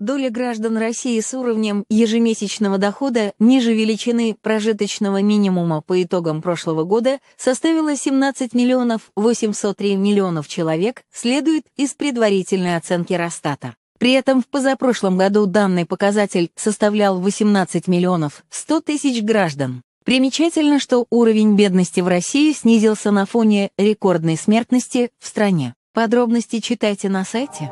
доля граждан России с уровнем ежемесячного дохода ниже величины прожиточного минимума по итогам прошлого года составила 17 миллионов 803 миллионов человек, следует из предварительной оценки Росстата. При этом в позапрошлом году данный показатель составлял 18 миллионов 100 тысяч граждан. Примечательно, что уровень бедности в России снизился на фоне рекордной смертности в стране. Подробности читайте на сайте.